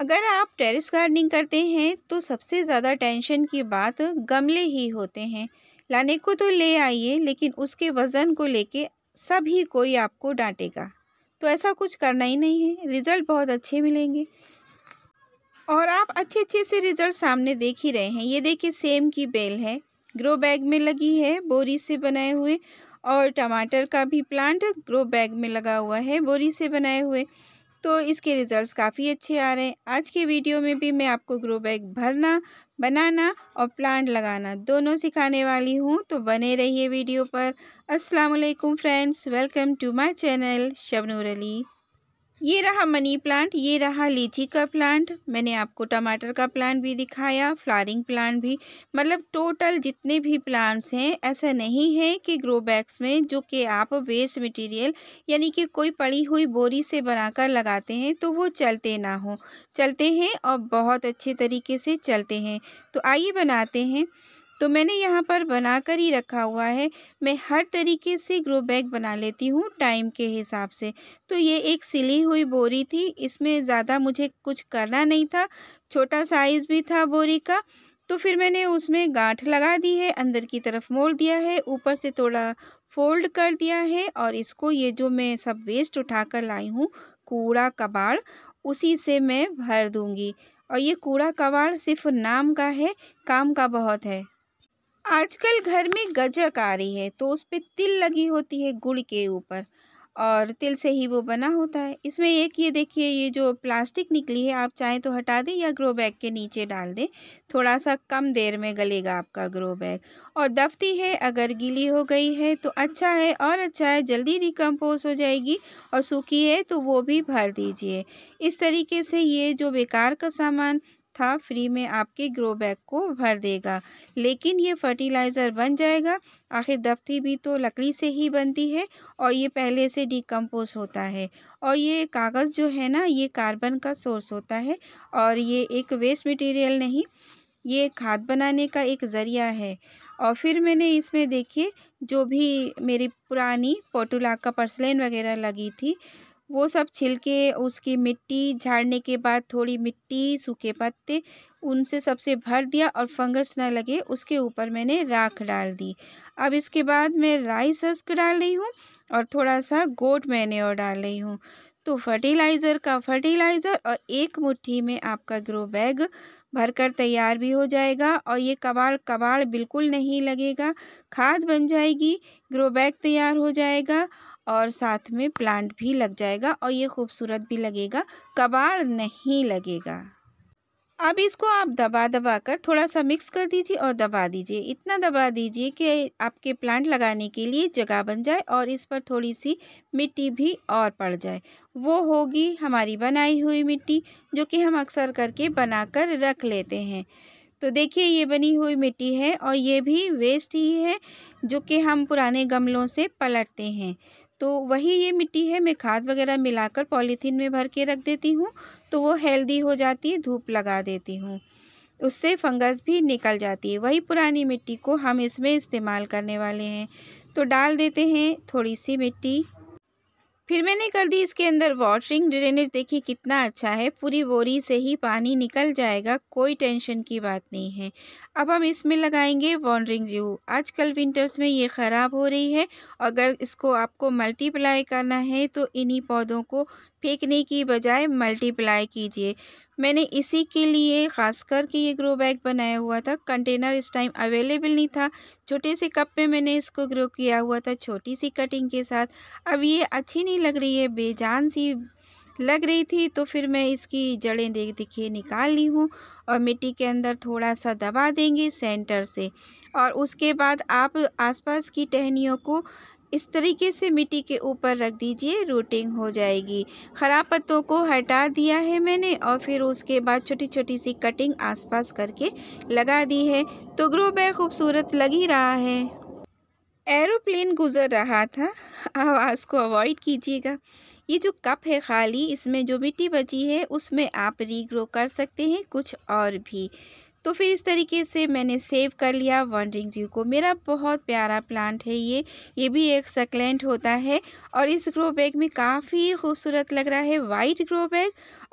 अगर आप terrace gardening करते हैं तो सबसे ज़्यादा टेंशन की बात गमले ही होते हैं लाने को तो ले आइए लेकिन उसके वज़न को लेके सभी कोई आपको डांटेगा तो ऐसा कुछ करना ही नहीं है रिज़ल्ट बहुत अच्छे मिलेंगे और आप अच्छे अच्छे से रिज़ल्ट सामने देख ही रहे हैं ये देखिए सेम की बेल है ग्रो बैग में लगी है बोरी से बनाए हुए और टमाटर का भी प्लांट ग्रो बैग में लगा हुआ है बोरी से बनाए हुए तो इसके रिज़ल्ट्स काफ़ी अच्छे आ रहे हैं आज के वीडियो में भी मैं आपको ग्रो बैग भरना बनाना और प्लांट लगाना दोनों सिखाने वाली हूँ तो बने रहिए वीडियो पर अस्सलाम वालेकुम friends welcome to my channel Shabnoor Ali ये रहा मनी प्लांट ये रहा लीची का प्लांट मैंने आपको टमाटर का प्लांट भी दिखाया फ्लारिंग प्लांट भी मतलब टोटल जितने भी प्लांट्स हैं ऐसा नहीं है कि ग्रो बैग्स में जो कि आप वेस्ट मटेरियल यानी कि कोई पड़ी हुई बोरी से बनाकर लगाते हैं तो वो चलते ना हो चलते हैं और बहुत अच्छे तरीके से चलते हैं तो आइए बनाते हैं तो मैंने यहाँ पर बना कर ही रखा हुआ है मैं हर तरीके से ग्रो बैग बना लेती हूँ टाइम के हिसाब से तो ये एक सिली हुई बोरी थी इसमें ज़्यादा मुझे कुछ करना नहीं था छोटा साइज़ भी था बोरी का तो फिर मैंने उसमें गांठ लगा दी है अंदर की तरफ मोड़ दिया है ऊपर से थोड़ा फोल्ड कर दिया है और इसको ये जो मैं सब वेस्ट उठा कर लाई हूँ कूड़ा कबाड़ उसी से मैं भर दूँगी और ये कूड़ा कबाड़ सिर्फ नाम का है काम का बहुत है आजकल घर में गजक आ रही है तो उस पर तिल लगी होती है गुड़ के ऊपर और तिल से ही वो बना होता है इसमें एक ये देखिए ये जो प्लास्टिक निकली है आप चाहें तो हटा दें या ग्रो बैग के नीचे डाल दें थोड़ा सा कम देर में गलेगा आपका ग्रो बैग और दफ्ती है अगर गीली हो गई है तो अच्छा है और अच्छा है जल्दी रिकम्पोज हो जाएगी और सूखी है तो वो भी भर दीजिए इस तरीके से ये जो बेकार का सामान था फ्री में आपके ग्रो बैग को भर देगा लेकिन ये फर्टिलाइज़र बन जाएगा आखिर दफ्ती भी तो लकड़ी से ही बनती है और ये पहले से डिकम्पोज होता है और ये कागज़ जो है ना ये कार्बन का सोर्स होता है और ये एक वेस्ट मटेरियल नहीं ये खाद बनाने का एक ज़रिया है और फिर मैंने इसमें देखिए जो भी मेरी पुरानी पोटुला का पर्सलेन वगैरह लगी थी वो सब छिलके उसकी मिट्टी झाड़ने के बाद थोड़ी मिट्टी सूखे पत्ते उनसे सबसे भर दिया और फंगस ना लगे उसके ऊपर मैंने राख डाल दी अब इसके बाद मैं राइस हस्क डाल रही हूँ और थोड़ा सा गोट मैंने और डाल रही हूँ तो फर्टिलाइज़र का फर्टिलाइज़र और एक मुट्ठी में आपका ग्रो बैग भरकर तैयार भी हो जाएगा और ये कबाड़ कबाड़ बिल्कुल नहीं लगेगा खाद बन जाएगी ग्रो बैग तैयार हो जाएगा और साथ में प्लांट भी लग जाएगा और ये खूबसूरत भी लगेगा कबाड़ नहीं लगेगा अब इसको आप दबा दबा कर थोड़ा सा मिक्स कर दीजिए और दबा दीजिए इतना दबा दीजिए कि आपके प्लांट लगाने के लिए जगह बन जाए और इस पर थोड़ी सी मिट्टी भी और पड़ जाए वो होगी हमारी बनाई हुई मिट्टी जो कि हम अक्सर करके बनाकर रख लेते हैं तो देखिए ये बनी हुई मिट्टी है और ये भी वेस्ट ही है जो कि हम पुराने गमलों से पलटते हैं तो वही ये मिट्टी है मैं खाद वगैरह मिलाकर पॉलीथीन में भर के रख देती हूँ तो वो हेल्दी हो जाती है धूप लगा देती हूँ उससे फंगस भी निकल जाती है वही पुरानी मिट्टी को हम इसमें इस्तेमाल करने वाले हैं तो डाल देते हैं थोड़ी सी मिट्टी फिर मैंने कर दी इसके अंदर वाटरिंग ड्रेनेज देखिए कितना अच्छा है पूरी बोरी से ही पानी निकल जाएगा कोई टेंशन की बात नहीं है अब हम इसमें लगाएंगे वॉन्ड्रिंग जू आजकल विंटर्स में ये ख़राब हो रही है अगर इसको आपको मल्टीप्लाई करना है तो इन्हीं पौधों को फेंकने की बजाय मल्टीप्लाई कीजिए मैंने इसी के लिए ख़ास करके ये ग्रो बैग बनाया हुआ था कंटेनर इस टाइम अवेलेबल नहीं था छोटे से कप में मैंने इसको ग्रो किया हुआ था छोटी सी कटिंग के साथ अब ये अच्छी नहीं लग रही है बेजान सी लग रही थी तो फिर मैं इसकी जड़ें देख देखिए निकाल ली हूँ और मिट्टी के अंदर थोड़ा सा दबा देंगे सेंटर से और उसके बाद आप आसपास की टहनियों को इस तरीके से मिट्टी के ऊपर रख दीजिए रूटिंग हो जाएगी ख़राब पत्तों को हटा दिया है मैंने और फिर उसके बाद छोटी छोटी सी कटिंग आसपास करके लगा दी है तो ग्रो बैग खूबसूरत लग ही रहा है एरोप्लेन गुज़र रहा था आवाज़ को अवॉइड कीजिएगा ये जो कप है खाली इसमें जो मिट्टी बची है उसमें आप रीग्रो कर सकते हैं कुछ और भी तो फिर इस तरीके से मैंने सेव कर लिया वनरिंग जीव को मेरा बहुत प्यारा प्लांट है ये ये भी एक सकलेंट होता है और इस ग्रो बैग में काफ़ी खूबसूरत लग रहा है वाइट ग्रो बैग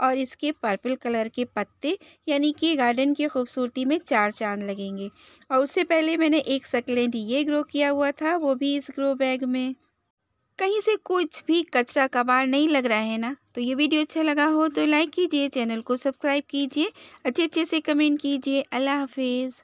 और इसके पर्पल कलर के पत्ते यानी कि गार्डन की खूबसूरती में चार चांद लगेंगे और उससे पहले मैंने एक सकलेंट ये ग्रो किया हुआ था वो भी इस ग्रो बैग में कहीं से कुछ भी कचरा कबाड़ नहीं लग रहा है ना तो ये वीडियो अच्छा लगा हो तो लाइक कीजिए चैनल को सब्सक्राइब कीजिए अच्छे अच्छे से कमेंट कीजिए अल्लाह हाफिज़